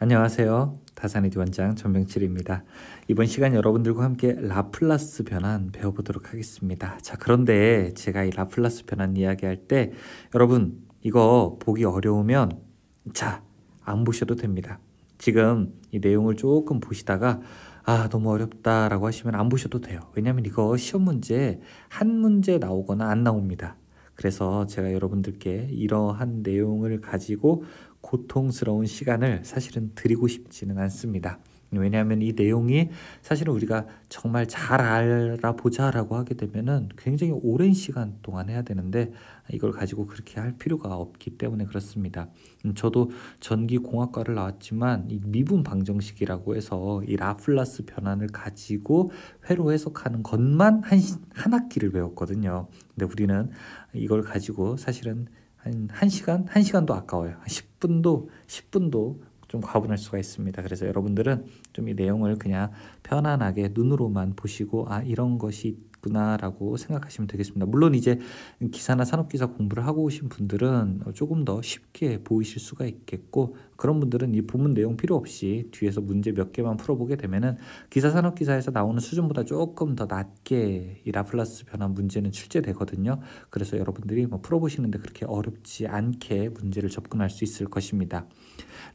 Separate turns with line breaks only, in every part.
안녕하세요. 다산의 원장 전병칠입니다. 이번 시간 여러분들과 함께 라플라스 변환 배워보도록 하겠습니다. 자, 그런데 제가 이 라플라스 변환 이야기할 때 여러분 이거 보기 어려우면 자, 안 보셔도 됩니다. 지금 이 내용을 조금 보시다가 아, 너무 어렵다라고 하시면 안 보셔도 돼요. 왜냐면 이거 시험 문제 한 문제 나오거나 안 나옵니다. 그래서 제가 여러분들께 이러한 내용을 가지고 고통스러운 시간을 사실은 드리고 싶지는 않습니다. 왜냐하면 이 내용이 사실은 우리가 정말 잘 알아보자라고 하게 되면은 굉장히 오랜 시간 동안 해야 되는데 이걸 가지고 그렇게 할 필요가 없기 때문에 그렇습니다. 음, 저도 전기공학과를 나왔지만 미분 방정식이라고 해서 이 라플라스 변환을 가지고 회로 해석하는 것만 한, 한 학기를 배웠거든요. 근데 우리는 이걸 가지고 사실은 한 1시간? 1시간도 아까워요. 10분도, 10분도 좀 과분할 수가 있습니다. 그래서 여러분들은 좀 이 내용을 그냥 편안하게 눈으로만 보시고, 아, 이런 것이 있구나라고 생각하시면 되겠습니다. 물론 이제 기사나 산업기사 공부를 하고 오신 분들은 조금 더 쉽게 보이실 수가 있겠고 그런 분들은 이 본문 내용 필요 없이 뒤에서 문제 몇 개만 풀어보게 되면은 기사 산업기사에서 나오는 수준보다 조금 더 낮게 이 라플라스 변환 문제는 출제되거든요. 그래서 여러분들이 뭐 풀어보시는데 그렇게 어렵지 않게 문제를 접근할 수 있을 것입니다.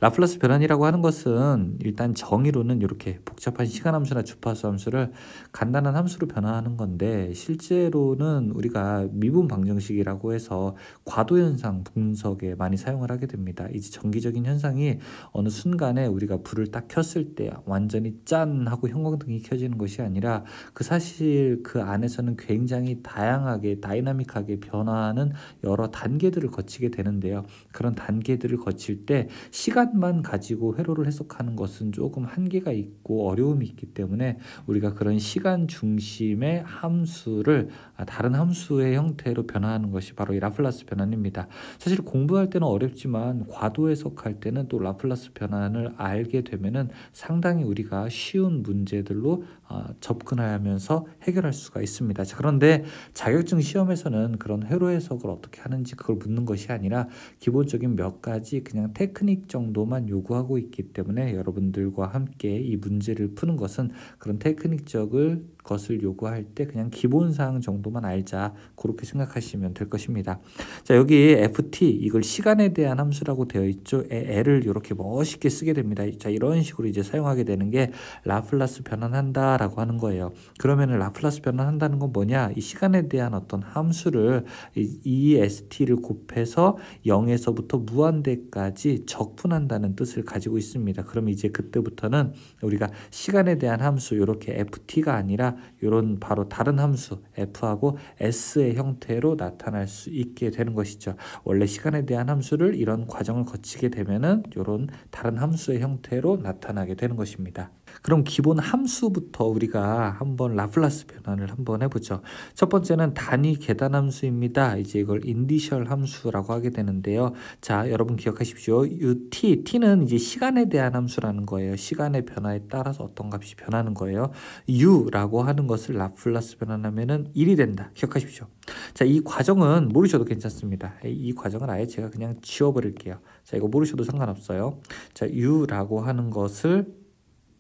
라플라스 변환이라고 하는 것은 일단 정의로는 이렇게 복잡한 시간 함수나 주파수 함수를 간단한 함수로 변화하는 건데 있는데 실제로는 우리가 미분 방정식이라고 해서 과도 현상 분석에 많이 사용을 하게 됩니다. 이제 정기적인 현상이 어느 순간에 우리가 불을 딱 켰을 때 완전히 짠 하고 형광등이 켜지는 것이 아니라 그 사실 그 안에서는 굉장히 다양하게 다이나믹하게 변화하는 여러 단계들을 거치게 되는데요. 그런 단계들을 거칠 때 시간만 가지고 회로를 해석하는 것은 조금 한계가 있고 어려움이 있기 때문에 우리가 그런 시간 중심의 함수를 아, 다른 함수의 형태로 변화하는 것이 바로 이 라플라스 변환입니다. 사실 공부할 때는 어렵지만 과도 해석할 때는 또 라플라스 변환을 알게 되면은 상당히 우리가 쉬운 문제들로 아, 접근하면서 해결할 수가 있습니다. 자, 그런데 자격증 시험에서는 그런 회로 해석을 어떻게 하는지 그걸 묻는 것이 아니라 기본적인 몇 가지 그냥 테크닉 정도만 요구하고 있기 때문에 여러분들과 함께 이 문제를 푸는 것은 그런 테크닉적을 것을 요구할 때 그냥 기본사항 정도만 알자 그렇게 생각하시면 될 것입니다. 자 여기 ft 이걸 시간에 대한 함수라고 되어 있죠. l을 이렇게 멋있게 쓰게 됩니다. 자 이런 식으로 이제 사용하게 되는 게 라플라스 변환한다라고 하는 거예요. 그러면 라플라스 변환한다는 건 뭐냐? 이 시간에 대한 어떤 함수를 e s t 를 곱해서 0에서부터 무한대까지 적분한다는 뜻을 가지고 있습니다. 그럼 이제 그때부터는 우리가 시간에 대한 함수 이렇게 ft가 아니라 이런 바로 다 다른 함수 f하고 s의 형태로 나타날 수 있게 되는 것이죠. 원래 시간에 대한 함수를 이런 과정을 거치게 되면은 이런 다른 함수의 형태로 나타나게 되는 것입니다. 그럼 기본 함수부터 우리가 한번 라플라스 변환을 한번 해보죠. 첫 번째는 단위 계단 함수입니다. 이제 이걸 인디셜 함수라고 하게 되는데요. 자, 여러분 기억하십시오. ut, t는 이제 시간에 대한 함수라는 거예요. 시간의 변화에 따라서 어떤 값이 변하는 거예요. u라고 하는 것을 라플라스 변환하면은 1이 된다. 기억하십시오. 자, 이 과정은 모르셔도 괜찮습니다. 이 과정은 아예 제가 그냥 지워버릴게요. 자, 이거 모르셔도 상관없어요. 자, u라고 하는 것을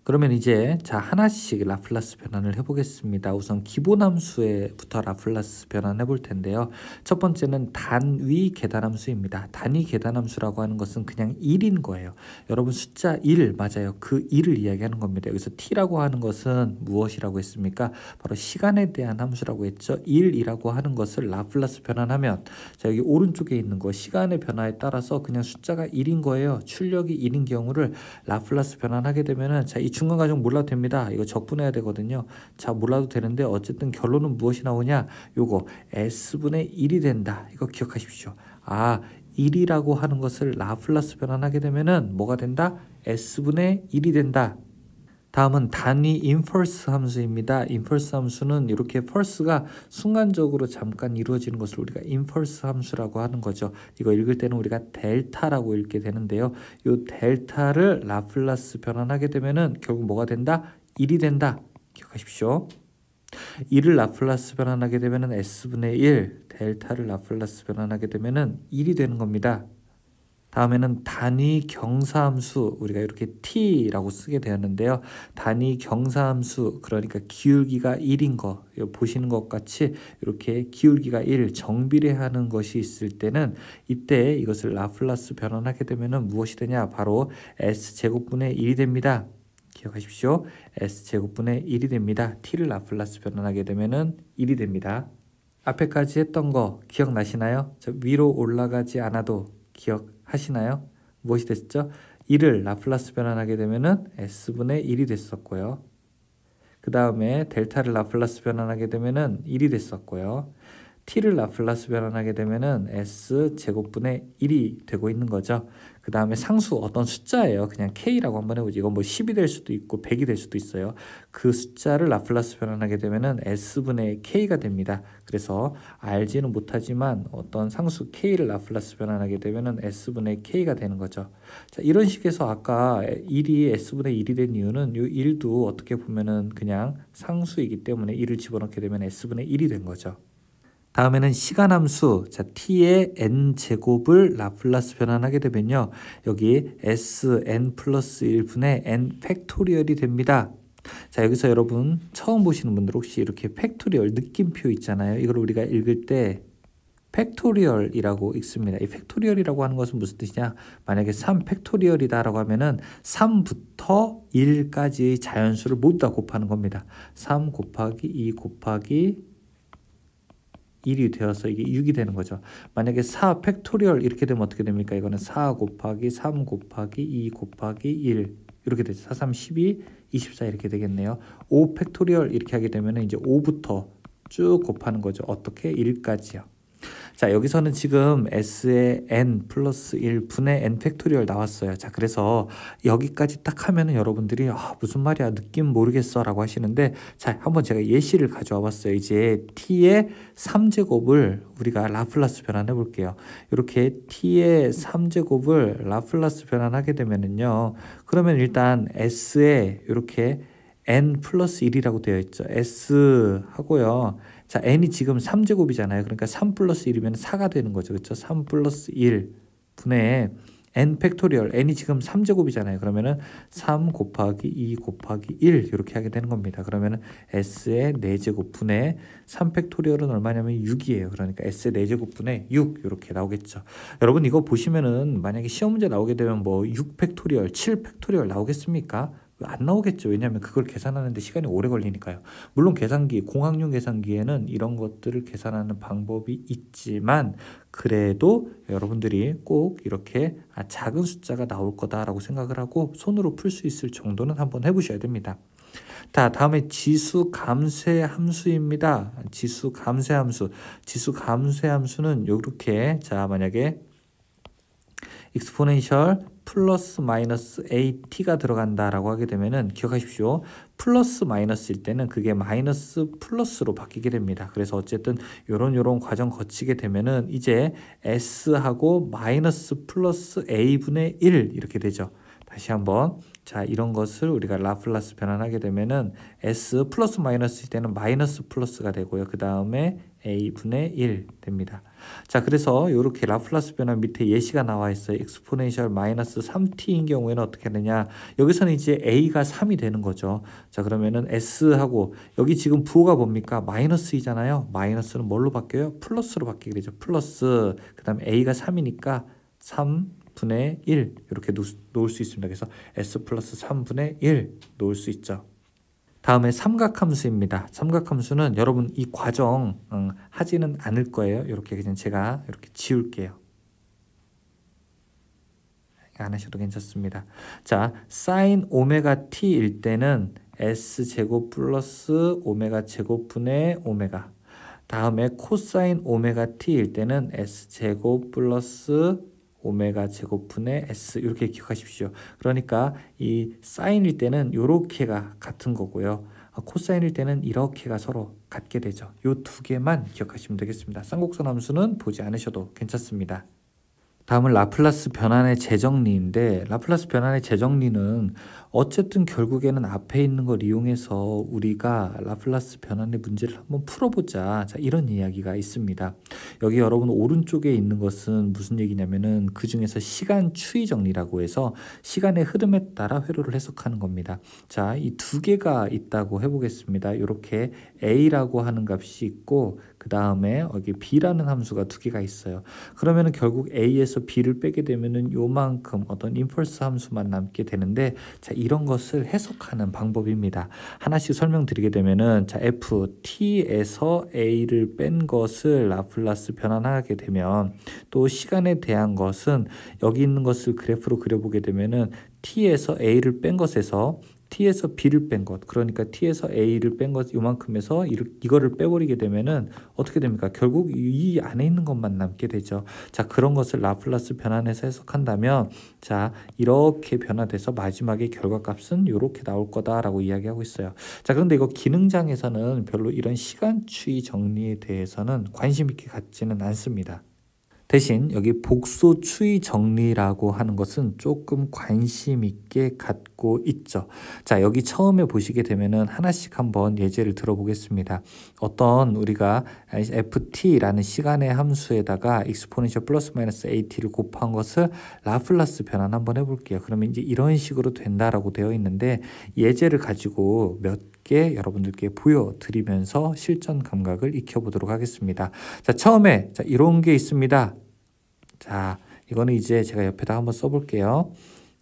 그러면 이제 자 하나씩 라플라스 변환을 해보겠습니다. 우선 기본함수에부터 라플라스 변환 해볼 텐데요. 첫 번째는 단위 계단함수입니다. 단위 계단함수라고 하는 것은 그냥 1인 거예요. 여러분 숫자 1 맞아요. 그 1을 이야기하는 겁니다. 여기서 t라고 하는 것은 무엇이라고 했습니까? 바로 시간에 대한 함수라고 했죠. 1이라고 하는 것을 라플라스 변환하면 자 여기 오른쪽에 있는 거 시간의 변화에 따라서 그냥 숫자가 1인 거예요. 출력이 1인 경우를 라플라스 변환하게 되면은 자이 중간 과정 몰라도 됩니다. 이거 적분해야 되거든요. 자 몰라도 되는데 어쨌든 결론은 무엇이 나오냐? 요거 s분의 1이 된다. 이거 기억하십시오. 아 1이라고 하는 것을 라플라스 변환하게 되면은 뭐가 된다? s분의 1이 된다. 다음은 단위 인펄스 함수입니다. 인펄스 함수는 이렇게 펄스가 순간적으로 잠깐 이루어지는 것을 우리가 인펄스 함수라고 하는 거죠. 이거 읽을 때는 우리가 델타라고 읽게 되는데요. 이 델타를 라플라스 변환하게 되면은 결국 뭐가 된다? 1이 된다. 기억하십시오. 1을 라플라스 변환하게 되면은 s분의 1, 델타를 라플라스 변환하게 되면은 1이 되는 겁니다. 다음에는 단위 경사함수 우리가 이렇게 t라고 쓰게 되었는데요. 단위 경사함수 그러니까 기울기가 1인 거 보시는 것 같이 이렇게 기울기가 1 정비례하는 것이 있을 때는 이때 이것을 라플라스 변환하게 되면 무엇이 되냐 바로 s 제곱분의 1이 됩니다. 기억하십시오. s 제곱분의 1이 됩니다. t를 라플라스 변환하게 되면 1이 됩니다. 앞에까지 했던 거 기억나시나요? 위로 올라가지 않아도 기억 하시나요? 무엇이 됐죠? 1을 라플라스 변환하게 되면 s분의 1이 됐었고요. 그 다음에 델타를 라플라스 변환하게 되면 1이 됐었고요. t를 라플라스 변환하게 되면 s 제곱분의 1이 되고 있는 거죠. 그 다음에 상수 어떤 숫자예요. 그냥 K라고 한번 해보지. 이건 뭐 10이 될 수도 있고 100이 될 수도 있어요. 그 숫자를 라플라스 변환하게 되면은 S분의 K가 됩니다. 그래서 알지는 못하지만 어떤 상수 K를 라플라스 변환하게 되면은 S분의 K가 되는 거죠. 자, 이런 식에서 아까 1이 S분의 1이 된 이유는 이 1도 어떻게 보면은 그냥 상수이기 때문에 1을 집어넣게 되면 S분의 1이 된 거죠. 다음에는 시간함수 자 t의 n 제곱을 라플라스 변환하게 되면요. 여기 sn 플러스 1분의 n 팩토리얼이 됩니다. 자 여기서 여러분 처음 보시는 분들 혹시 이렇게 팩토리얼 느낌표 있잖아요. 이걸 우리가 읽을 때 팩토리얼이라고 읽습니다. 이 팩토리얼이라고 하는 것은 무슨 뜻이냐? 만약에 3 팩토리얼이다라고 하면은 3부터 1까지 자연수를 모두 다 곱하는 겁니다. 3 곱하기 2 곱하기 1이 되어서 이게 6이 되는 거죠. 만약에 4 팩토리얼 이렇게 되면 어떻게 됩니까? 이거는 4 곱하기 3 곱하기 2 곱하기 1 이렇게 되죠. 4, 3, 12, 24 이렇게 되겠네요. 5 팩토리얼 이렇게 하게 되면 이제 5부터 쭉 곱하는 거죠. 어떻게? 1까지요. 자, 여기서는 지금 S의 N 플러스 1분의 N 팩토리얼 나왔어요. 자, 그래서 여기까지 딱 하면은 여러분들이 아, 무슨 말이야. 느낌 모르겠어. 라고 하시는데 자, 한번 제가 예시를 가져와 봤어요. 이제 T의 3제곱을 우리가 라플라스 변환해 볼게요. 이렇게 T의 3제곱을 라플라스 변환하게 되면은요. 그러면 일단 S에 이렇게 n 플러스 1이라고 되어 있죠. s 하고요. 자, n이 지금 3제곱이잖아요. 그러니까 3 플러스 1이면 4가 되는 거죠. 그렇죠? 3 플러스 1 분의 n 팩토리얼 n이 지금 3제곱이잖아요. 그러면은 3 곱하기 2 곱하기 1 이렇게 하게 되는 겁니다. 그러면은 s의 4제곱 분의 3 팩토리얼은 얼마냐면 6이에요. 그러니까 s의 4제곱 분의 6 이렇게 나오겠죠. 여러분 이거 보시면은 만약에 시험 문제 나오게 되면 뭐 6 팩토리얼, 7 팩토리얼 나오겠습니까? 안 나오겠죠. 왜냐하면 그걸 계산하는데 시간이 오래 걸리니까요. 물론 계산기, 공학용 계산기에는 이런 것들을 계산하는 방법이 있지만 그래도 여러분들이 꼭 이렇게 아, 작은 숫자가 나올 거다라고 생각을 하고 손으로 풀 수 있을 정도는 한번 해보셔야 됩니다. 자, 다음에 지수 감쇄 함수입니다. 지수 감쇄 함수. 지수 감쇄 함수는 이렇게 자, 만약에 익스포네이셜 플러스 마이너스 at가 들어간다라고 하게 되면은 기억하십시오. 플러스 마이너스일 때는 그게 마이너스 플러스로 바뀌게 됩니다. 그래서 어쨌든 요런 요런 과정 거치게 되면은 이제 s하고 마이너스 플러스 a분의 1 이렇게 되죠. 다시 한번 자 이런 것을 우리가 라플라스 변환하게 되면은 s 플러스 마이너스일 때는 마이너스 플러스가 되고요. 그 다음에 a분의 1 됩니다. 자, 그래서 이렇게 라플라스 변화 밑에 예시가 나와 있어요. 익스포네이셜 마이너스 3t인 경우에는 어떻게 되냐? 여기서는 이제 a가 3이 되는 거죠. 자, 그러면은 s하고 여기 지금 부호가 뭡니까? 마이너스이잖아요. 마이너스는 뭘로 바뀌어요? 플러스로 바뀌게 되죠. 플러스 그다음 에 a가 3이니까 3분의 1 이렇게 놓을 수 있습니다. 그래서 s 플러스 3분의 1 놓을 수 있죠. 다음에 삼각함수입니다. 삼각함수는 여러분 이 과정 음, 하지는 않을 거예요. 이렇게 그냥 제가 이렇게 지울게요. 안 하셔도 괜찮습니다. 자, 사인 오메가 t일 때는 s 제곱 플러스 오메가 제곱분의 오메가 다음에 코사인 오메가 t일 때는 s 제곱 플러스 오메가 제곱분의 s 이렇게 기억하십시오. 그러니까 이 사인일 때는 이렇게가 같은 거고요. 아, 코사인일 때는 이렇게가 서로 같게 되죠. 이 두 개만 기억하시면 되겠습니다. 쌍곡선 함수는 보지 않으셔도 괜찮습니다. 다음은 라플라스 변환의 재정리인데 라플라스 변환의 재정리는 어쨌든 결국에는 앞에 있는 걸 이용해서 우리가 라플라스 변환의 문제를 한번 풀어보자 자, 이런 이야기가 있습니다. 여기 여러분 오른쪽에 있는 것은 무슨 얘기냐면은 그 중에서 시간 추이 정리라고 해서 시간의 흐름에 따라 회로를 해석하는 겁니다. 자, 이 두 개가 있다고 해보겠습니다. 이렇게 A라고 하는 값이 있고 그 다음에 여기 b라는 함수가 두 개가 있어요. 그러면 결국 a에서 b를 빼게 되면은 요만큼 어떤 인펄스 함수만 남게 되는데 자 이런 것을 해석하는 방법입니다. 하나씩 설명드리게 되면은 자 f t에서 a를 뺀 것을 라플라스 변환하게 되면 또 시간에 대한 것은 여기 있는 것을 그래프로 그려보게 되면은 t에서 a를 뺀 것에서 t에서 b를 뺀 것, 그러니까 t에서 a를 뺀 것 이만큼에서 이거를 빼버리게 되면은 어떻게 됩니까? 결국 이 안에 있는 것만 남게 되죠. 자, 그런 것을 라플라스 변환해서 해석한다면 자, 이렇게 변화돼서 마지막에 결과값은 이렇게 나올 거다라고 이야기하고 있어요. 자, 그런데 이거 기능장에서는 별로 이런 시간추이 정리에 대해서는 관심 있게 갖지는 않습니다. 대신 여기 복소 추이 정리라고 하는 것은 조금 관심 있게 갖고 있죠. 자, 여기 처음에 보시게 되면은 하나씩 한번 예제를 들어보겠습니다. 어떤 우리가 ft라는 시간의 함수에다가 익스포넨셜 플러스 마이너스 at를 곱한 것을 라플라스 변환 한번 해볼게요. 그러면 이제 이런 식으로 된다라고 되어 있는데 예제를 가지고 몇 개 여러분들께 보여드리면서 실전 감각을 익혀보도록 하겠습니다. 자, 처음에 자, 이런 게 있습니다. 자, 이거는 이제 제가 옆에다 한번 써볼게요.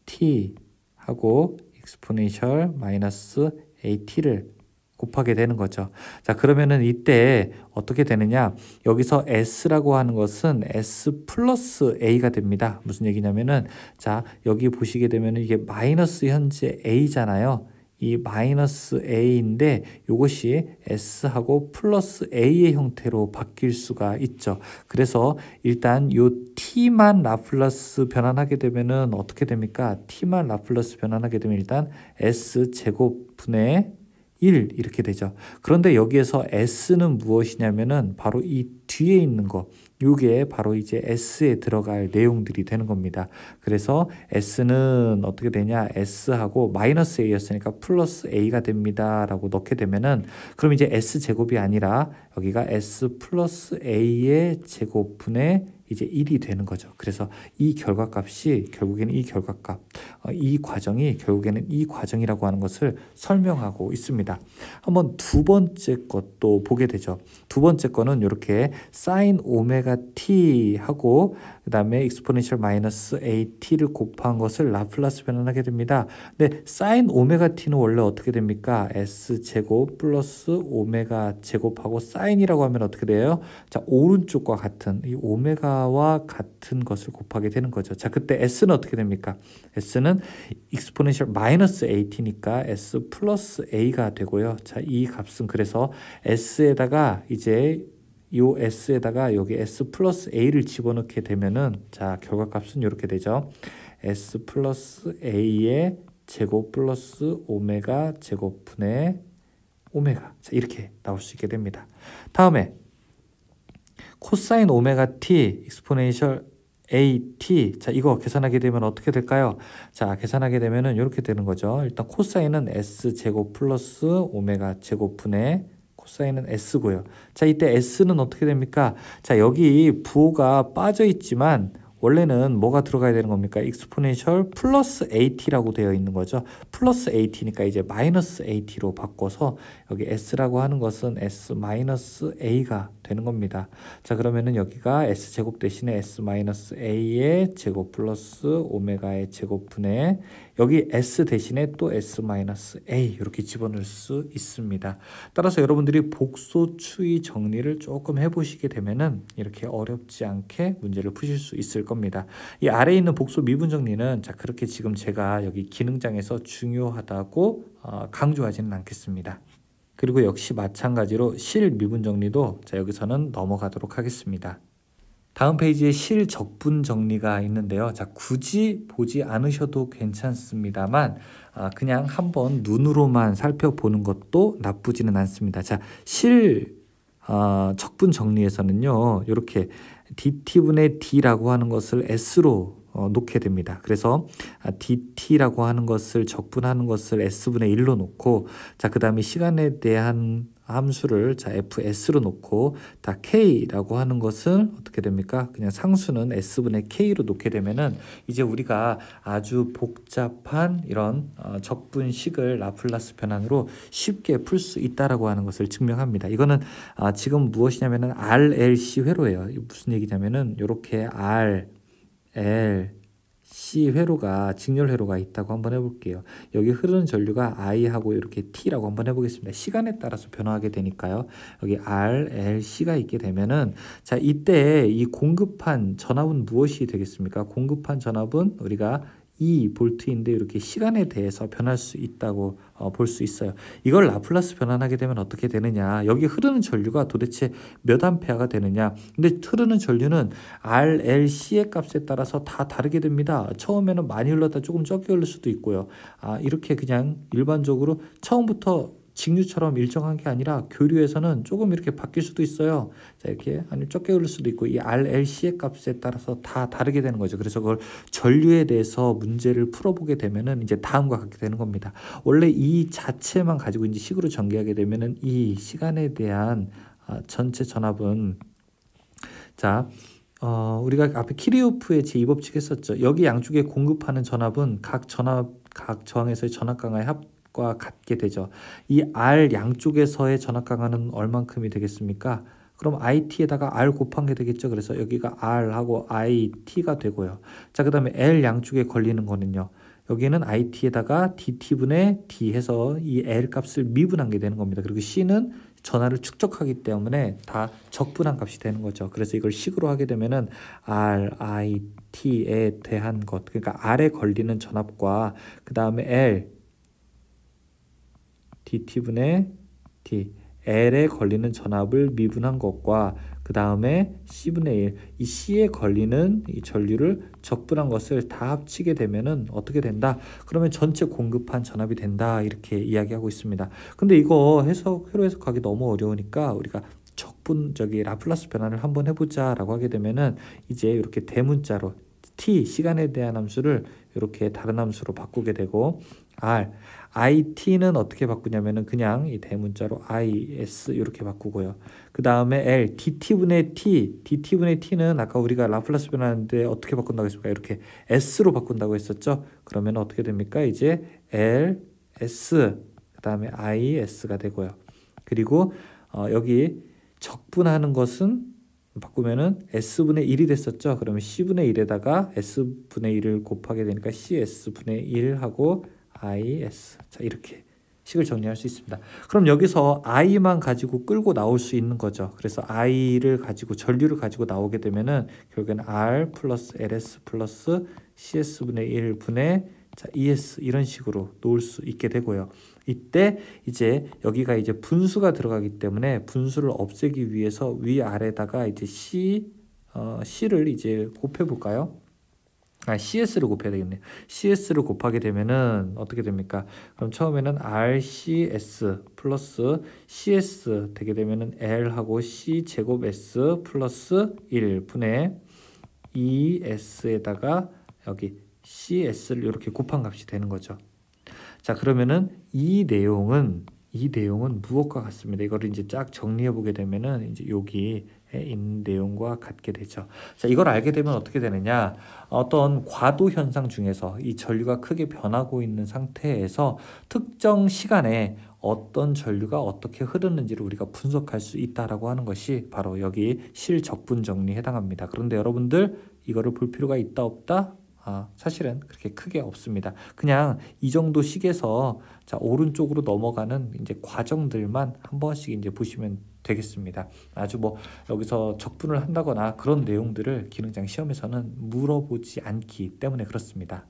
t 하고 exponential minus at를 곱하게 되는 거죠. 자, 그러면은 이때 어떻게 되느냐? 여기서 s라고 하는 것은 s 플러스 a가 됩니다. 무슨 얘기냐면은 자, 여기 보시게 되면은 이게 마이너스 현재 a잖아요. 이 마이너스 a인데 이것이 s하고 플러스 a의 형태로 바뀔 수가 있죠. 그래서 일단 이 t만 라플라스 변환하게 되면은 어떻게 됩니까? t만 라플라스 변환하게 되면 일단 s 제곱 분의 1 이렇게 되죠. 그런데 여기에서 s는 무엇이냐면은 바로 이 뒤에 있는 거 요게 바로 이제 S에 들어갈 내용들이 되는 겁니다. 그래서 S는 어떻게 되냐? S하고 마이너스 A였으니까 플러스 A가 됩니다. 라고 넣게 되면은 그럼 이제 S제곱이 아니라 여기가 S 플러스 A의 제곱분의 이제 1이 되는 거죠. 그래서 이 결과값이 결국에는 이 결과값, 어, 이 과정이 결국에는 이 과정이라고 하는 것을 설명하고 있습니다. 한번 두 번째 것도 보게 되죠. 두 번째 거는 이렇게 사인 오메가 t 하고 그 다음에 익스포넨셜 마이너스 at를 곱한 것을 라플라스 변환하게 됩니다. 근데 사인 오메가 t는 원래 어떻게 됩니까? s 제곱 플러스 오메가 제곱하고 사인이라고 하면 어떻게 돼요? 자 오른쪽과 같은 이 오메가와 같은 것을 곱하게 되는 거죠. 자 그때 s는 어떻게 됩니까? s는 익스포넨셜 마이너스 at니까 s 플러스 a가 되고요. 자 이 값은 그래서 s에다가 이제 요 s에다가 여기 s 플러스 a를 집어넣게 되면은 자 결과값은 이렇게 되죠. s 플러스 a의 제곱 플러스 오메가 제곱분의 오메가 자, 이렇게 나올 수 있게 됩니다. 다음에 코사인 오메가 t 익스포네이셜 at 자 이거 계산하게 되면 어떻게 될까요? 자 계산하게 되면은 이렇게 되는 거죠. 일단 코사인은 s 제곱 플러스 오메가 제곱분의 코사인은 S고요. 자, 이때 S는 어떻게 됩니까? 자, 여기 부호가 빠져 있지만 원래는 뭐가 들어가야 되는 겁니까? 익스포네셜 플러스 at라고 되어 있는 거죠. 플러스 at니까 이제 마이너스 at로 바꿔서 여기 s라고 하는 것은 s 마이너스 a가 되는 겁니다. 자 그러면은 여기가 s제곱 대신에 s-a의 마이너스 제곱 플러스 오메가의 제곱분에 여기 s 대신에 또 s-a 마이너스 이렇게 집어넣을 수 있습니다. 따라서 여러분들이 복소 추이 정리를 조금 해보시게 되면은 이렇게 어렵지 않게 문제를 푸실 수 있을 겁니다. 이 아래에 있는 복소 미분 정리는 자 그렇게 지금 제가 여기 기능장에서 중요하다고 어, 강조하지는 않겠습니다. 그리고 역시 마찬가지로 실 미분 정리도 자 여기서는 넘어가도록 하겠습니다. 다음 페이지에 실 적분 정리가 있는데요. 자, 굳이 보지 않으셔도 괜찮습니다만, 아, 그냥 한번 눈으로만 살펴보는 것도 나쁘지는 않습니다. 자, 실 아, 적분 정리에서는요, 이렇게 dt분의 d라고 하는 것을 s로 어, 놓게 됩니다. 그래서 아, dt라고 하는 것을 적분하는 것을 s분의 1로 놓고 자그 다음에 시간에 대한 함수를 자 fs로 놓고 다 k라고 하는 것은 어떻게 됩니까? 그냥 상수는 s분의 k로 놓게 되면은 이제 우리가 아주 복잡한 이런 어, 적분식을 라플라스 변환으로 쉽게 풀 수 있다라고 하는 것을 증명합니다. 이거는 아, 지금 무엇이냐면은 RLC 회로예요. 무슨 얘기냐면은 이렇게 R L, C 회로가 직렬 회로가 있다고 한번 해볼게요. 여기 흐르는 전류가 I하고 이렇게 T라고 한번 해보겠습니다. 시간에 따라서 변화하게 되니까요. 여기 R, L, C가 있게 되면은 자 이때 이 공급한 전압은 무엇이 되겠습니까? 공급한 전압은 우리가 이 볼트인데 이렇게 시간에 대해서 변할 수 있다고 어, 볼수 있어요. 이걸 라플라스 변환하게 되면 어떻게 되느냐. 여기 흐르는 전류가 도대체 몇 암페어가 되느냐. 근데 흐르는 전류는 R, L, C의 값에 따라서 다 다르게 됩니다. 처음에는 많이 흘렀다 조금 적게 흘릴 수도 있고요. 아, 이렇게 그냥 일반적으로 처음부터 직류처럼 일정한 게 아니라 교류에서는 조금 이렇게 바뀔 수도 있어요. 자, 이렇게 아니면 적게 흘 수도 있고 이 RLC의 값에 따라서 다 다르게 되는 거죠. 그래서 그걸 전류에 대해서 문제를 풀어보게 되면은 이제 다음과 같게 되는 겁니다. 원래 이 자체만 가지고 이제 식으로 전개하게 되면은 이 시간에 대한 아, 전체 전압은 자, 어, 우리가 앞에 키리오프의 제2법칙 했었죠. 여기 양쪽에 공급하는 전압은 각 전압, 각 저항에서의 전압 강화의 합, 과 같게 되죠. 이 R 양쪽에서의 전압 강화는 얼만큼이 되겠습니까? 그럼 IT에다가 R 곱한 게 되겠죠. 그래서 여기가 R하고 IT가 되고요. 자, 그 다음에 L 양쪽에 걸리는 거는요. 여기는 IT에다가 DT분의 D 해서 이 L 값을 미분한 게 되는 겁니다. 그리고 C는 전화를 축적하기 때문에 다 적분한 값이 되는 거죠. 그래서 이걸 식으로 하게 되면은 R, I, T에 대한 것, 그러니까 R에 걸리는 전압과 그 다음에 L, dt분의 t, l에 걸리는 전압을 미분한 것과 그 다음에 c분의 1, 이 c에 걸리는 이 전류를 적분한 것을 다 합치게 되면 어떻게 된다? 그러면 전체 공급한 전압이 된다 이렇게 이야기하고 있습니다. 근데 이거 해석 회로 해석하기 너무 어려우니까 우리가 적분 저기 라플라스 변환을 한번 해보자라고 하게 되면은 이제 이렇게 대문자로 t 시간에 대한 함수를 이렇게 다른 함수로 바꾸게 되고 r IT는 어떻게 바꾸냐면은 그냥 이 대문자로 IS 이렇게 바꾸고요. 그 다음에 L, DT분의 T, DT분의 T는 아까 우리가 라플라스 변화하는데 어떻게 바꾼다고 했을니까 이렇게 S로 바꾼다고 했었죠. 그러면 어떻게 됩니까? 이제 L, S, 그 다음에 IS가 되고요. 그리고 어, 여기 적분하는 것은 바꾸면은 S분의 1이 됐었죠. 그러면 C분의 1에다가 S분의 1을 곱하게 되니까 CS분의 1하고 IS. 자, 이렇게 식을 정리할 수 있습니다. 그럼 여기서 i만 가지고 끌고 나올 수 있는 거죠. 그래서 i를 가지고 전류를 가지고 나오게 되면은 결국에는 r 플러스 ls 플러스 cs분의 1 분의 자, es 이런 식으로 놓을 수 있게 되고요. 이때 이제 여기가 이제 분수가 들어가기 때문에 분수를 없애기 위해서 위아래다가 이제 c 어, c를 이제 곱해 볼까요? 아, CS를 곱해야 되겠네 CS를 곱하게 되면은 어떻게 됩니까? 그럼 처음에는 RCS 플러스 CS 되게 되면은 L하고 C 제곱 S 플러스 1분의 ES에다가 여기 CS를 이렇게 곱한 값이 되는 거죠. 자, 그러면은 이 내용은 이 내용은 무엇과 같습니다. 이거를 이제 쫙 정리해 보게 되면은 이제 여기 있는 내용과 같게 되죠. 자, 이걸 알게 되면 어떻게 되느냐? 어떤 과도 현상 중에서 이 전류가 크게 변하고 있는 상태에서 특정 시간에 어떤 전류가 어떻게 흐르는지를 우리가 분석할 수 있다라고 하는 것이 바로 여기 실적분 정리에 해당합니다. 그런데 여러분들 이거를 볼 필요가 있다 없다? 아, 사실은 그렇게 크게 없습니다. 그냥 이 정도 식에서 자, 오른쪽으로 넘어가는 이제 과정들만 한 번씩 이제 보시면 되겠습니다. 아주 뭐 여기서 적분을 한다거나 그런 내용들을 기능장 시험에서는 물어보지 않기 때문에 그렇습니다.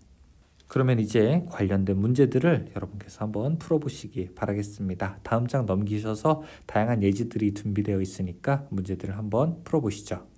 그러면 이제 관련된 문제들을 여러분께서 한번 풀어보시기 바라겠습니다. 다음 장 넘기셔서 다양한 예지들이 준비되어 있으니까 문제들을 한번 풀어보시죠.